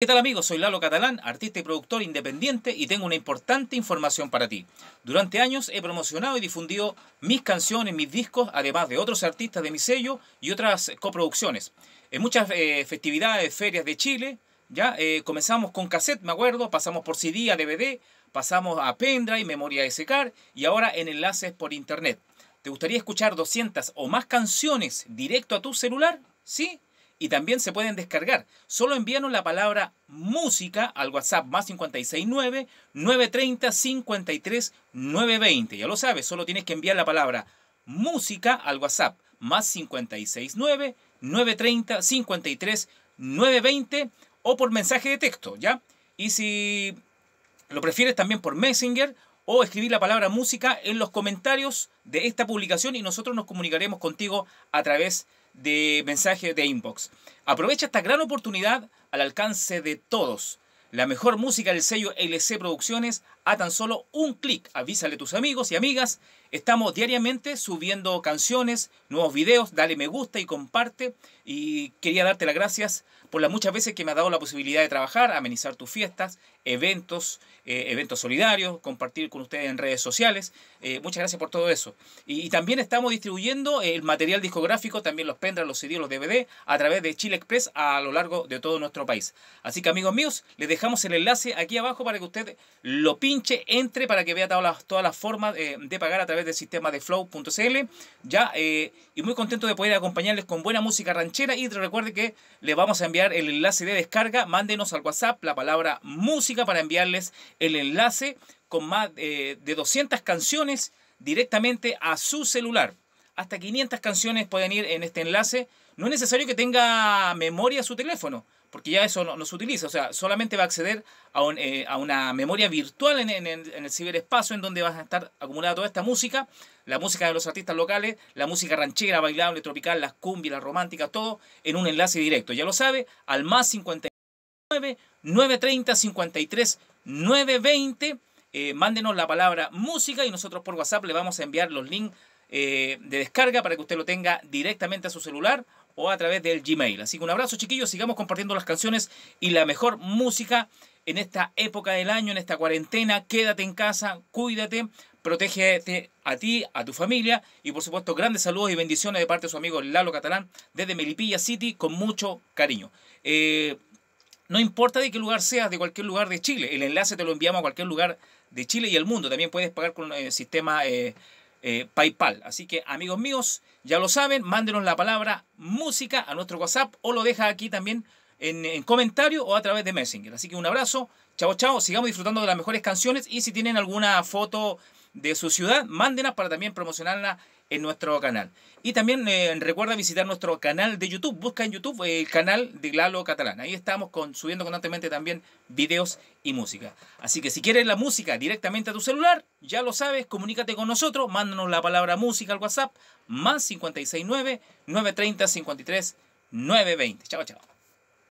¿Qué tal amigos? Soy Lalo Catalán, artista y productor independiente y tengo una importante información para ti. Durante años he promocionado y difundido mis canciones, mis discos, además de otros artistas de mi sello y otras coproducciones. En muchas eh, festividades, ferias de Chile, ya eh, comenzamos con cassette, me acuerdo, pasamos por CD a DVD, pasamos a pendrive, memoria de secar y ahora en enlaces por internet. ¿Te gustaría escuchar 200 o más canciones directo a tu celular? ¿Sí? y también se pueden descargar. Solo envíanos la palabra música al WhatsApp más 569-930-53-920. Ya lo sabes, solo tienes que enviar la palabra música al WhatsApp más 569-930-53-920 o por mensaje de texto, ¿ya? Y si lo prefieres también por Messenger o escribir la palabra música en los comentarios de esta publicación y nosotros nos comunicaremos contigo a través de de mensajes de inbox. Aprovecha esta gran oportunidad al alcance de todos. La mejor música del sello LC Producciones a tan solo un clic. Avísale a tus amigos y amigas. Estamos diariamente subiendo canciones, nuevos videos. Dale me gusta y comparte. Y quería darte las gracias por las muchas veces que me has dado la posibilidad de trabajar, amenizar tus fiestas, eventos, eh, eventos solidarios, compartir con ustedes en redes sociales. Eh, muchas gracias por todo eso. Y, también estamos distribuyendo el material discográfico, también los pendras, los CD, los DVD, a través de Chile Express a lo largo de todo nuestro país. Así que amigos míos, les dejamos el enlace aquí abajo para que usted lo pinchen entre para que vea todas las, las formas eh, de pagar a través del sistema de flow.cl. Ya, eh, y muy contento de poder acompañarles con buena música ranchera. Y recuerde que le vamos a enviar el enlace de descarga. Mándenos al WhatsApp la palabra música para enviarles el enlace con más eh, de 200 canciones directamente a su celular hasta 500 canciones pueden ir en este enlace. No es necesario que tenga memoria su teléfono, porque ya eso no, se utiliza. O sea, solamente va a acceder a, eh, una memoria virtual en, el ciberespacio, en donde va a estar acumulada toda esta música, la música de los artistas locales, la música ranchera, bailable, tropical, las cumbias, las románticas, todo en un enlace directo. Ya lo sabe, al más 59 930 53 920. mándenos la palabra música y nosotros por WhatsApp le vamos a enviar los links eh, de descarga para que usted lo tenga directamente a su celular o a través del Gmail. Así que un abrazo chiquillos, sigamos compartiendo las canciones y la mejor música en esta época del año, en esta cuarentena. Quédate en casa, cuídate, protégete a ti, a tu familia y por supuesto grandes saludos y bendiciones de parte de su amigo Lalo Catalán desde Melipilla City con mucho cariño. Eh, no importa de qué lugar seas, de cualquier lugar de Chile, el enlace te lo enviamos a cualquier lugar de Chile y el mundo. También puedes pagar con el eh, sistema... Eh, PayPal. Así que amigos míos, ya lo saben, mándenos la palabra música a nuestro WhatsApp o lo deja aquí también en, comentario o a través de Messenger. Así que un abrazo, chao chao, sigamos disfrutando de las mejores canciones y si tienen alguna foto de su ciudad, mándenas para también promocionarla en nuestro canal. Y también eh, recuerda visitar nuestro canal de YouTube. Busca en YouTube eh, el canal de Lalo Catalán. Ahí estamos subiendo constantemente también videos y música. Así que si quieres la música directamente a tu celular, ya lo sabes, comunícate con nosotros, mándanos la palabra música al WhatsApp, más 569 930 53 Chao, chao.